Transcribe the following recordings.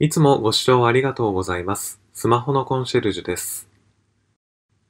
いつもご視聴ありがとうございます。スマホのコンシェルジュです。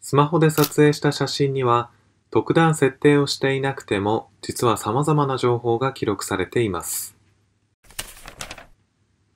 スマホで撮影した写真には、特段設定をしていなくても、実は様々な情報が記録されています。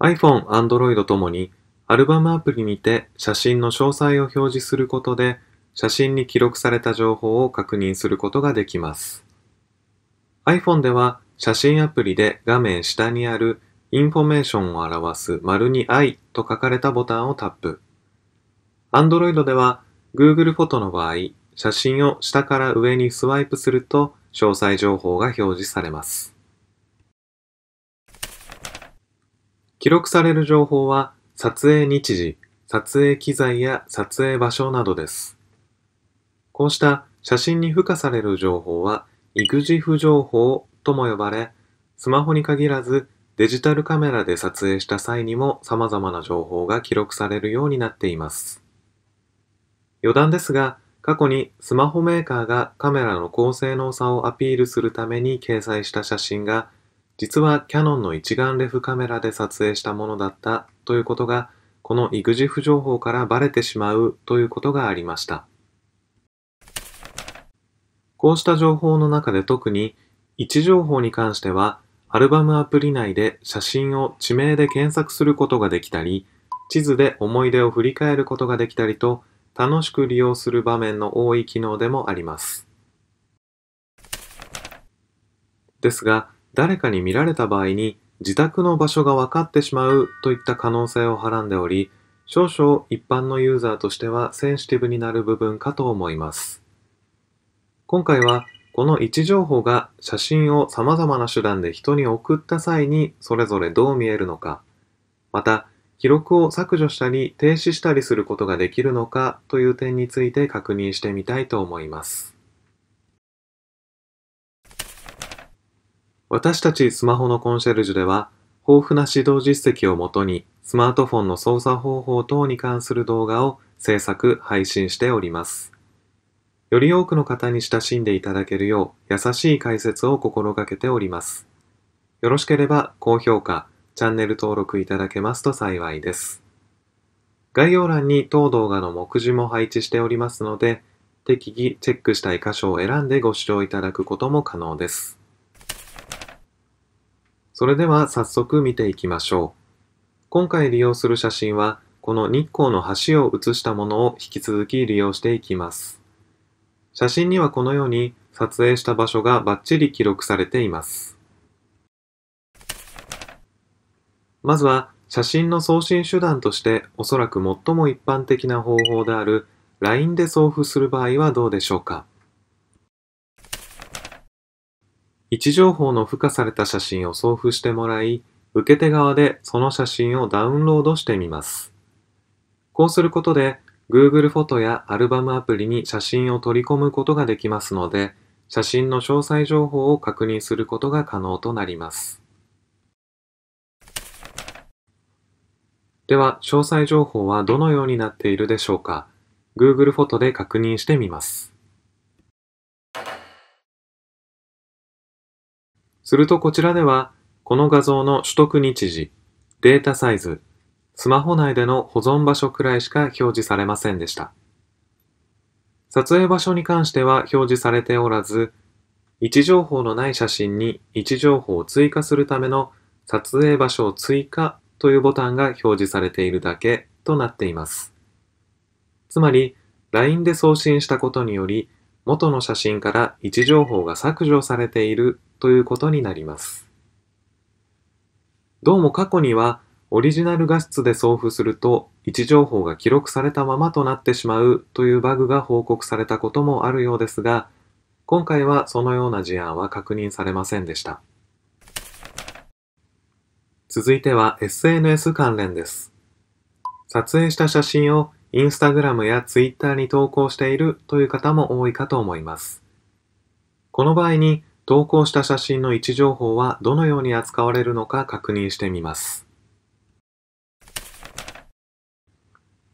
iPhone、Android ともに、アルバムアプリにて写真の詳細を表示することで、写真に記録された情報を確認することができます。iPhone では、写真アプリで画面下にあるインフォメーションを表す丸に i と書かれたボタンをタップ。Android では Google フォトの場合、写真を下から上にスワイプすると詳細情報が表示されます。記録される情報は撮影日時、撮影機材や撮影場所などです。こうした写真に付加される情報は、育児不情報とも呼ばれ、スマホに限らずデジタルカメラで撮影した際にも様々な情報が記録されるようになっています。余談ですが、過去にスマホメーカーがカメラの高性能さをアピールするために掲載した写真が、実はキヤノンの一眼レフカメラで撮影したものだったということが、この EXIF 情報からバレてしまうということがありました。こうした情報の中で特に位置情報に関しては、アルバムアプリ内で写真を地名で検索することができたり、地図で思い出を振り返ることができたりと、楽しく利用する場面の多い機能でもあります。ですが、誰かに見られた場合に自宅の場所が分かってしまうといった可能性をはらんでおり、少々一般のユーザーとしてはセンシティブになる部分かと思います。今回はこの位置情報が写真を様々な手段で人に送った際にそれぞれどう見えるのか、また記録を削除したり停止したりすることができるのかという点について確認してみたいと思います。私たちスマホのコンシェルジュでは、豊富な指導実績をもとに、スマートフォンの操作方法等に関する動画を制作・配信しております。より多くの方に親しんでいただけるよう、優しい解説を心がけております。よろしければ高評価、チャンネル登録いただけますと幸いです。概要欄に当動画の目次も配置しておりますので、適宜チェックしたい箇所を選んでご視聴いただくことも可能です。それでは早速見ていきましょう。今回利用する写真は、この日光の橋を写したものを引き続き利用していきます。写真にはこのように撮影した場所がバッチリ記録されています。まずは写真の送信手段としておそらく最も一般的な方法である LINE で送付する場合はどうでしょうか位置情報の付加された写真を送付してもらい受け手側でその写真をダウンロードしてみますこうすることで Google フォトやアルバムアプリに写真を取り込むことができますので、写真の詳細情報を確認することが可能となります。では、詳細情報はどのようになっているでしょうか ?Google フォトで確認してみます。するとこちらでは、この画像の取得日時、データサイズ、スマホ内での保存場所くらいしか表示されませんでした。撮影場所に関しては表示されておらず、位置情報のない写真に位置情報を追加するための撮影場所を追加というボタンが表示されているだけとなっています。つまり、LINE で送信したことにより、元の写真から位置情報が削除されているということになります。どうも過去にはオリジナル画質で送付すると位置情報が記録されたままとなってしまうというバグが報告されたこともあるようですが、今回はそのような事案は確認されませんでした。続いては SNS 関連です。撮影した写真を Instagram やツイッターに投稿しているという方も多いかと思います。この場合に投稿した写真の位置情報はどのように扱われるのか確認してみます。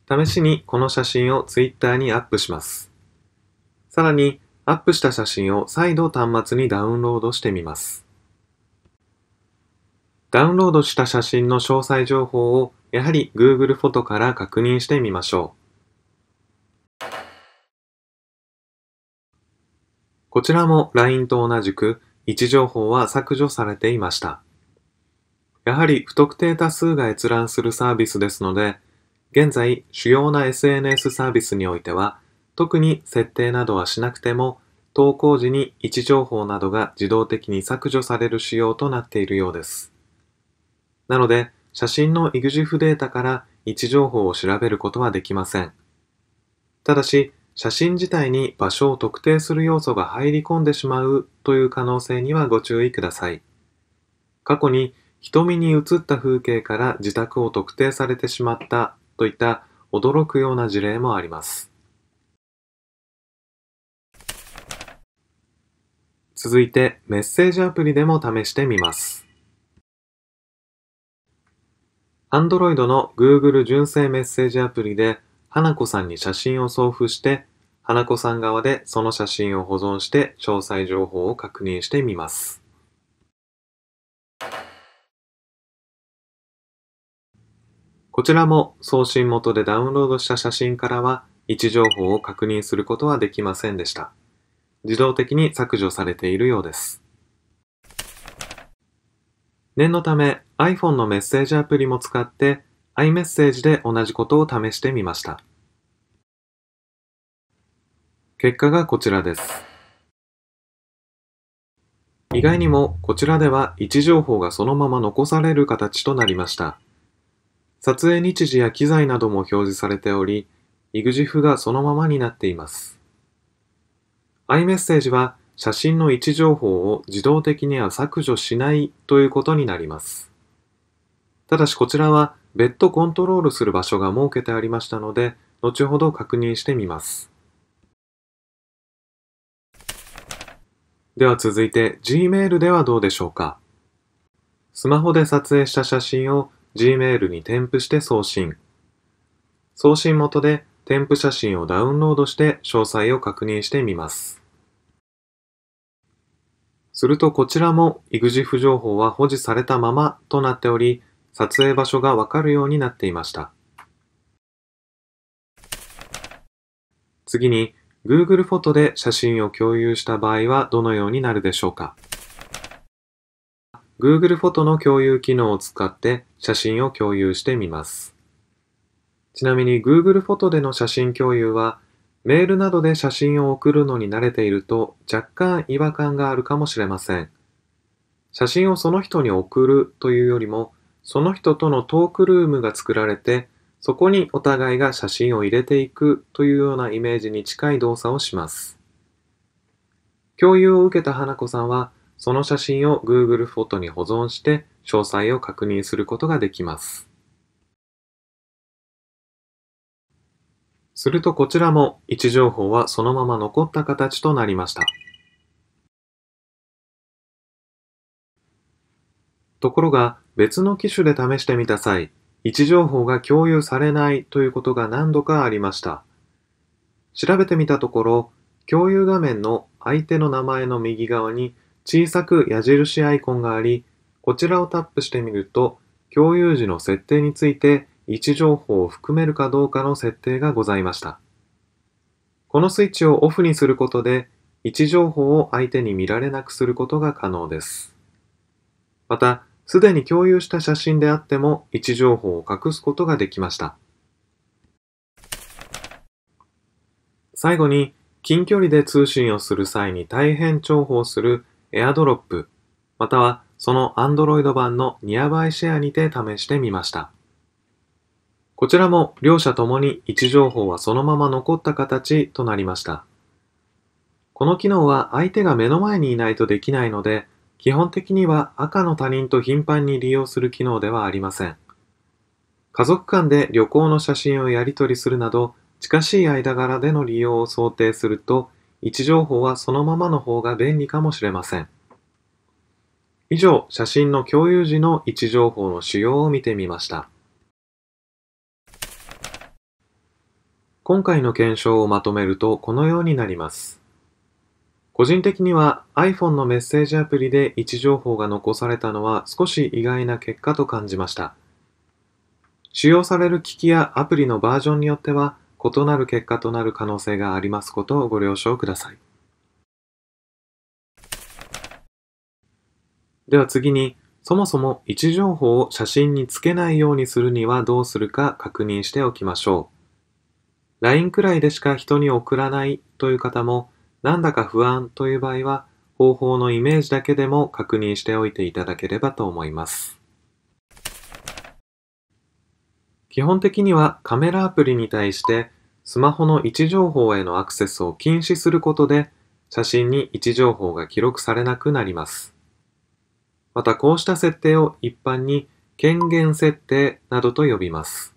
試しにこの写真を Twitter にアップします。さらに、アップした写真を再度端末にダウンロードしてみます。ダウンロードした写真の詳細情報をやはり Google フォトから確認してみましょう。こちらも LINE と同じく位置情報は削除されていました。やはり不特定多数が閲覧するサービスですので、現在、主要な SNS サービスにおいては、特に設定などはしなくても、投稿時に位置情報などが自動的に削除される仕様となっているようです。なので、写真の EXIF データから位置情報を調べることはできません。ただし、写真自体に場所を特定する要素が入り込んでしまうという可能性にはご注意ください。過去に瞳に映った風景から自宅を特定されてしまったといった驚くような事例もあります。続いてメッセージアプリでも試してみます。Android の Google 純正メッセージアプリで花子さんに写真を送付して花子さん側でその写真を保存して詳細情報を確認してみます。こちらも送信元でダウンロードした写真からは位置情報を確認することはできませんでした。自動的に削除されているようです。念のため iPhone のメッセージアプリも使って iMessage で同じことを試してみました。結果がこちらです。意外にもこちらでは位置情報がそのまま残される形となりました。撮影日時や機材なども表示されており、EXIF がそのままになっています。iMessage は写真の位置情報を自動的には削除しないということになります。ただしこちらは別途コントロールする場所が設けてありましたので、後ほど確認してみます。では続いて Gmail ではどうでしょうか。スマホで撮影した写真を Gmail に添付して送信。送信元で添付写真をダウンロードして詳細を確認してみます。するとこちらも EXIF 情報は保持されたままとなっており、撮影場所がわかるようになっていました。次に Google フォトで写真を共有した場合はどのようになるでしょうか Google フォトの共有機能を使って写真を共有してみます。ちなみに Google フォトでの写真共有は、メールなどで写真を送るのに慣れていると若干違和感があるかもしれません。写真をその人に送るというよりも、その人とのトークルームが作られて、そこにお互いが写真を入れていくというようなイメージに近い動作をします。共有を受けた花子さんは、その写真を Google フォトに保存して詳細を確認することができます。するとこちらも位置情報はそのまま残った形となりました。ところが別の機種で試してみた際、位置情報が共有されないということが何度かありました。調べてみたところ、共有画面の相手の名前の右側に小さく矢印アイコンがあり、こちらをタップしてみると、共有時の設定について位置情報を含めるかどうかの設定がございました。このスイッチをオフにすることで、位置情報を相手に見られなくすることが可能です。また、すでに共有した写真であっても位置情報を隠すことができました。最後に、近距離で通信をする際に大変重宝する AirDrop、またはその Android 版の Nearby Share にて試してみました。こちらも両者ともに位置情報はそのまま残った形となりました。この機能は相手が目の前にいないとできないので、基本的には赤の他人と頻繁に利用する機能ではありません。家族間で旅行の写真をやり取りするなど、近しい間柄での利用を想定すると位置情報はそのままの方が便利かもしれません。以上、写真の共有時の位置情報の使用を見てみました。今回の検証をまとめるとこのようになります。個人的には iPhone のメッセージアプリで位置情報が残されたのは少し意外な結果と感じました。使用される機器やアプリのバージョンによっては異なる結果となる可能性がありますことをご了承ください。では次に、そもそも位置情報を写真につけないようにするにはどうするか確認しておきましょう。LINE くらいでしか人に送らないという方も、なんだか不安という場合は、方法のイメージだけでも確認しておいていただければと思います。基本的にはカメラアプリに対してスマホの位置情報へのアクセスを禁止することで、写真に位置情報が記録されなくなります。またこうした設定を一般に権限設定などと呼びます。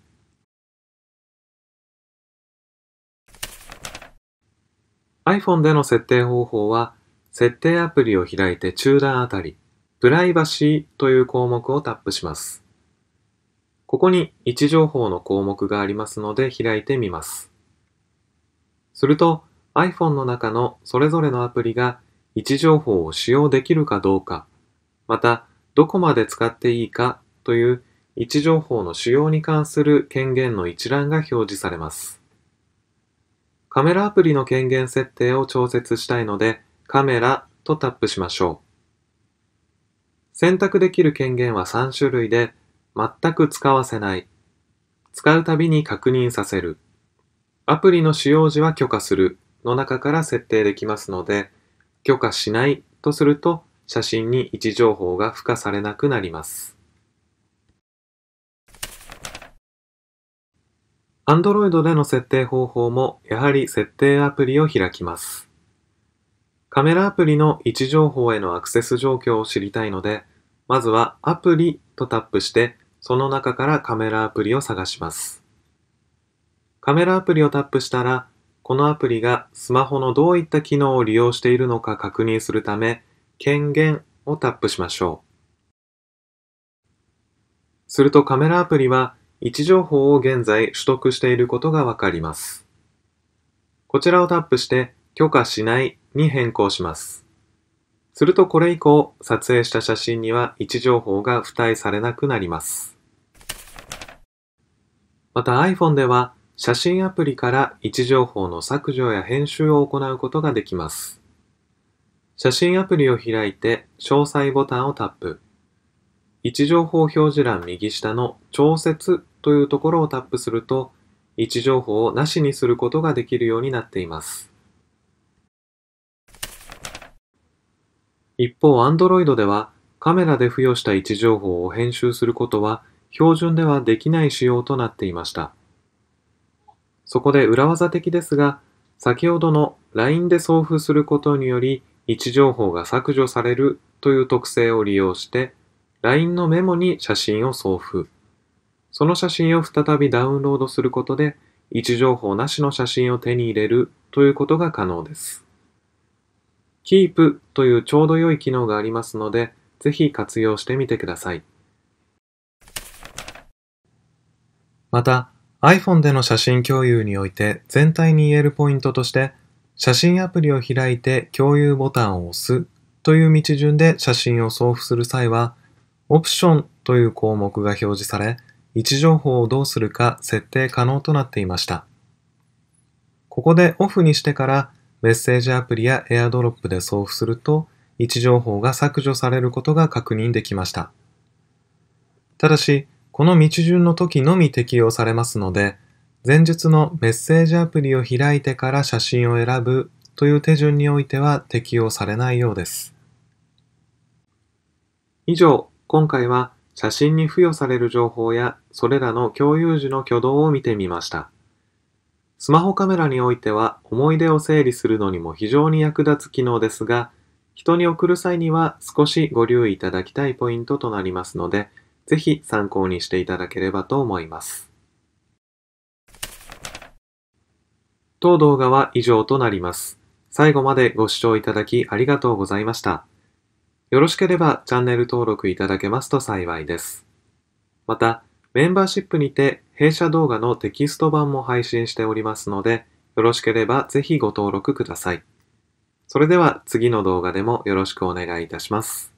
iPhone での設定方法は、設定アプリを開いて中段あたり、プライバシーという項目をタップします。ここに位置情報の項目がありますので開いてみます。すると iPhone の中のそれぞれのアプリが位置情報を使用できるかどうか、またどこまで使っていいかという位置情報の使用に関する権限の一覧が表示されます。カメラアプリの権限設定を調節したいので、カメラとタップしましょう。選択できる権限は3種類で、全く使わせない、使うたびに確認させる、アプリの使用時は許可するの中から設定できますので、許可しないとすると写真に位置情報が付加されなくなります。Android での設定方法もやはり設定アプリを開きます。カメラアプリの位置情報へのアクセス状況を知りたいので、まずはアプリとタップして、その中からカメラアプリを探します。カメラアプリをタップしたら、このアプリがスマホのどういった機能を利用しているのか確認するため、権限をタップしましょう。するとカメラアプリは位置情報を現在取得していることがわかります。こちらをタップして許可しないに変更します。するとこれ以降、撮影した写真には位置情報が付帯されなくなります。また iPhone では写真アプリから位置情報の削除や編集を行うことができます。写真アプリを開いて詳細ボタンをタップ。位置情報表示欄右下の調節というところをタップすると位置情報をなしにすることができるようになっています。一方、Android ではカメラで付与した位置情報を編集することは標準ではできない仕様となっていました。そこで裏技的ですが、先ほどの LINE で送付することにより位置情報が削除されるという特性を利用して LINE のメモに写真を送付。その写真を再びダウンロードすることで位置情報なしの写真を手に入れるということが可能です。Keep というちょうど良い機能がありますので、ぜひ活用してみてください。また、iPhone での写真共有において全体に言えるポイントとして写真アプリを開いて共有ボタンを押すという道順で写真を送付する際はオプションという項目が表示され位置情報をどうするか設定可能となっていました。ここでオフにしてからメッセージアプリや AirDrop で送付すると位置情報が削除されることが確認できました。ただし、この道順の時のみ適用されますので、前述のメッセージアプリを開いてから写真を選ぶという手順においては適用されないようです。以上、今回は写真に付与される情報やそれらの共有時の挙動を見てみました。スマホカメラにおいては思い出を整理するのにも非常に役立つ機能ですが、人に送る際には少しご留意いただきたいポイントとなりますので、ぜひ参考にしていただければと思います。当動画は以上となります。最後までご視聴いただきありがとうございました。よろしければチャンネル登録いただけますと幸いです。また、メンバーシップにて弊社動画のテキスト版も配信しておりますので、よろしければぜひご登録ください。それでは次の動画でもよろしくお願いいたします。